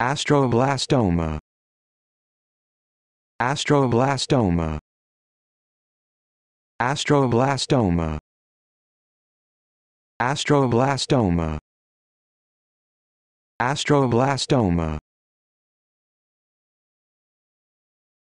Astroblastoma. Astroblastoma. Astroblastoma. Astroblastoma. Astroblastoma.